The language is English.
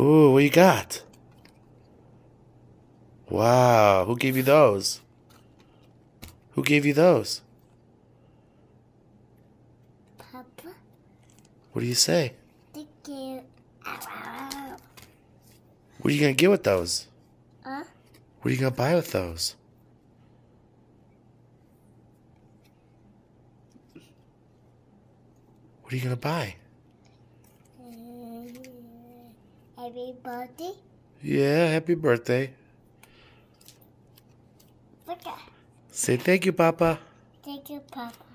Ooh, what you got? Wow, who gave you those? Who gave you those? Papa. What do you say? What are you gonna get with those? Huh? What are you gonna buy with those? What are you gonna buy? Happy birthday? Yeah, happy birthday. Okay. Say thank you, Papa. Thank you, Papa.